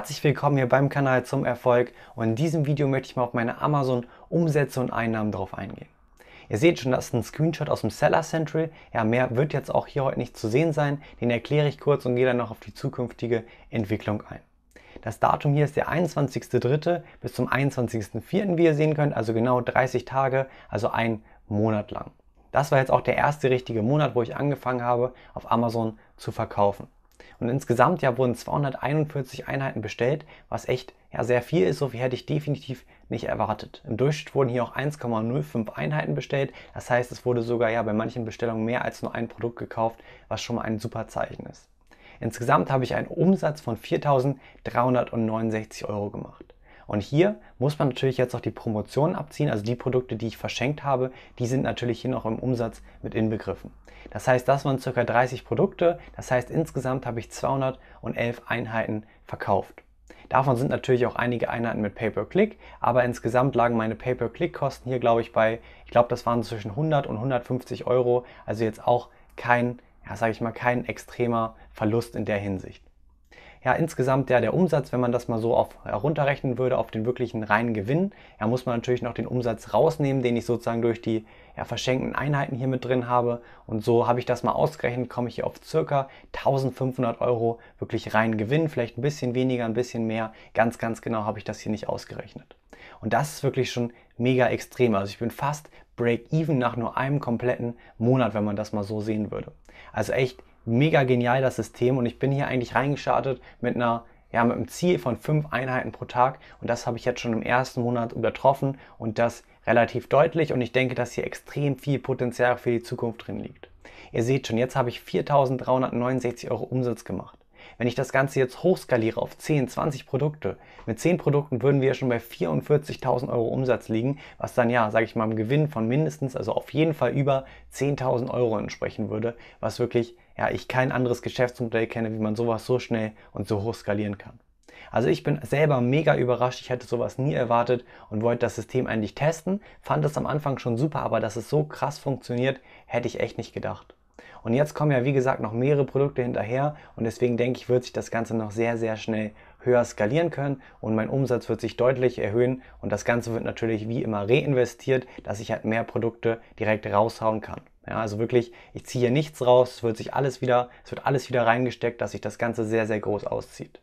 Herzlich willkommen hier beim Kanal zum Erfolg und in diesem Video möchte ich mal auf meine Amazon Umsätze und Einnahmen drauf eingehen. Ihr seht schon, das ist ein Screenshot aus dem Seller Central. Ja, mehr wird jetzt auch hier heute nicht zu sehen sein. Den erkläre ich kurz und gehe dann noch auf die zukünftige Entwicklung ein. Das Datum hier ist der 21.03. bis zum 21.04., wie ihr sehen könnt, also genau 30 Tage, also ein Monat lang. Das war jetzt auch der erste richtige Monat, wo ich angefangen habe, auf Amazon zu verkaufen. Und insgesamt ja wurden 241 Einheiten bestellt, was echt ja sehr viel ist, so wie hätte ich definitiv nicht erwartet. Im Durchschnitt wurden hier auch 1,05 Einheiten bestellt, das heißt es wurde sogar ja bei manchen Bestellungen mehr als nur ein Produkt gekauft, was schon mal ein super Zeichen ist. Insgesamt habe ich einen Umsatz von 4.369 Euro gemacht. Und hier muss man natürlich jetzt auch die Promotion abziehen, also die Produkte, die ich verschenkt habe, die sind natürlich hier noch im Umsatz mit inbegriffen. Das heißt, das waren ca. 30 Produkte, das heißt insgesamt habe ich 211 Einheiten verkauft. Davon sind natürlich auch einige Einheiten mit Pay-per-Click, aber insgesamt lagen meine Pay-per-Click-Kosten hier, glaube ich, bei, ich glaube, das waren zwischen 100 und 150 Euro, also jetzt auch kein, ja, sage ich mal, kein extremer Verlust in der Hinsicht ja insgesamt ja, der Umsatz, wenn man das mal so auf, herunterrechnen würde, auf den wirklichen reinen Gewinn, ja, muss man natürlich noch den Umsatz rausnehmen, den ich sozusagen durch die ja, verschenkten Einheiten hier mit drin habe. Und so habe ich das mal ausgerechnet, komme ich hier auf circa 1500 Euro wirklich reinen Gewinn, vielleicht ein bisschen weniger, ein bisschen mehr. Ganz, ganz genau habe ich das hier nicht ausgerechnet. Und das ist wirklich schon mega extrem. Also ich bin fast Break-Even nach nur einem kompletten Monat, wenn man das mal so sehen würde. Also echt mega genial, das System. Und ich bin hier eigentlich reingestartet mit einer ja, mit einem Ziel von fünf Einheiten pro Tag. Und das habe ich jetzt schon im ersten Monat übertroffen und das relativ deutlich. Und ich denke, dass hier extrem viel Potenzial für die Zukunft drin liegt. Ihr seht schon, jetzt habe ich 4.369 Euro Umsatz gemacht. Wenn ich das Ganze jetzt hochskaliere auf 10, 20 Produkte, mit 10 Produkten würden wir schon bei 44.000 Euro Umsatz liegen, was dann ja, sage ich mal, einem Gewinn von mindestens, also auf jeden Fall über 10.000 Euro entsprechen würde, was wirklich, ja, ich kein anderes Geschäftsmodell kenne, wie man sowas so schnell und so hoch skalieren kann. Also ich bin selber mega überrascht, ich hätte sowas nie erwartet und wollte das System eigentlich testen, fand es am Anfang schon super, aber dass es so krass funktioniert, hätte ich echt nicht gedacht. Und jetzt kommen ja, wie gesagt, noch mehrere Produkte hinterher und deswegen denke ich, wird sich das Ganze noch sehr, sehr schnell höher skalieren können und mein Umsatz wird sich deutlich erhöhen und das Ganze wird natürlich wie immer reinvestiert, dass ich halt mehr Produkte direkt raushauen kann. Ja, also wirklich, ich ziehe nichts raus, es wird sich alles wieder, es wird alles wieder reingesteckt, dass sich das Ganze sehr, sehr groß auszieht.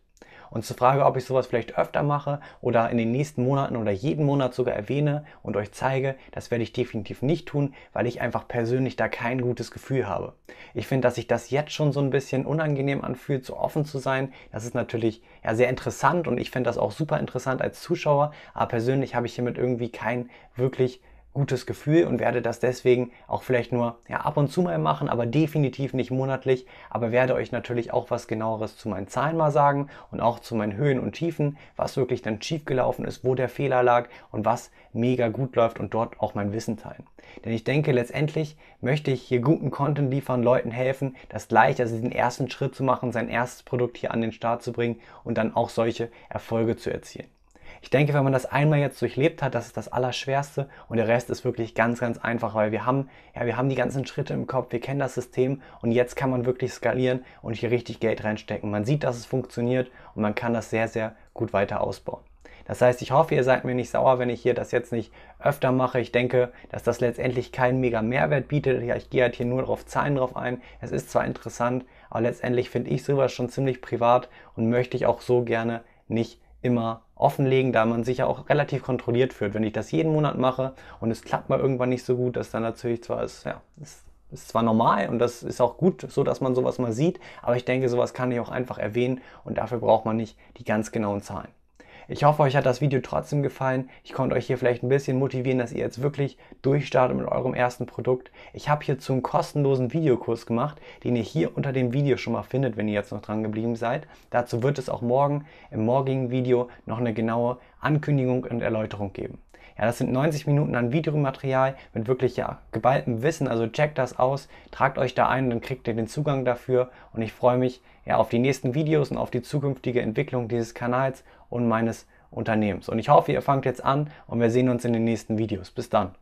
Und zur Frage, ob ich sowas vielleicht öfter mache oder in den nächsten Monaten oder jeden Monat sogar erwähne und euch zeige, das werde ich definitiv nicht tun, weil ich einfach persönlich da kein gutes Gefühl habe. Ich finde, dass sich das jetzt schon so ein bisschen unangenehm anfühlt, so offen zu sein. Das ist natürlich ja, sehr interessant und ich finde das auch super interessant als Zuschauer, aber persönlich habe ich hiermit irgendwie kein wirklich gutes Gefühl und werde das deswegen auch vielleicht nur ja, ab und zu mal machen, aber definitiv nicht monatlich. Aber werde euch natürlich auch was genaueres zu meinen Zahlen mal sagen und auch zu meinen Höhen und Tiefen, was wirklich dann schief gelaufen ist, wo der Fehler lag und was mega gut läuft und dort auch mein Wissen teilen. Denn ich denke, letztendlich möchte ich hier guten Content liefern, Leuten helfen, das gleich, also den ersten Schritt zu machen, sein erstes Produkt hier an den Start zu bringen und dann auch solche Erfolge zu erzielen. Ich denke, wenn man das einmal jetzt durchlebt hat, das ist das Allerschwerste und der Rest ist wirklich ganz, ganz einfach, weil wir haben, ja, wir haben die ganzen Schritte im Kopf, wir kennen das System und jetzt kann man wirklich skalieren und hier richtig Geld reinstecken. Man sieht, dass es funktioniert und man kann das sehr, sehr gut weiter ausbauen. Das heißt, ich hoffe, ihr seid mir nicht sauer, wenn ich hier das jetzt nicht öfter mache. Ich denke, dass das letztendlich keinen mega Mehrwert bietet. Ja, ich gehe halt hier nur auf Zahlen drauf ein. Es ist zwar interessant, aber letztendlich finde ich sowas schon ziemlich privat und möchte ich auch so gerne nicht immer offenlegen, da man sich ja auch relativ kontrolliert fühlt. Wenn ich das jeden Monat mache und es klappt mal irgendwann nicht so gut, dass dann natürlich zwar ist, ja, ist, ist zwar normal und das ist auch gut, so dass man sowas mal sieht, aber ich denke, sowas kann ich auch einfach erwähnen und dafür braucht man nicht die ganz genauen Zahlen. Ich hoffe, euch hat das Video trotzdem gefallen. Ich konnte euch hier vielleicht ein bisschen motivieren, dass ihr jetzt wirklich durchstartet mit eurem ersten Produkt. Ich habe hierzu einen kostenlosen Videokurs gemacht, den ihr hier unter dem Video schon mal findet, wenn ihr jetzt noch dran geblieben seid. Dazu wird es auch morgen im morgigen Video noch eine genaue Ankündigung und Erläuterung geben. Ja, das sind 90 Minuten an Videomaterial mit wirklich ja, geballtem Wissen. Also checkt das aus, tragt euch da ein, dann kriegt ihr den Zugang dafür. Und ich freue mich ja, auf die nächsten Videos und auf die zukünftige Entwicklung dieses Kanals und meines Unternehmens. Und ich hoffe, ihr fangt jetzt an und wir sehen uns in den nächsten Videos. Bis dann.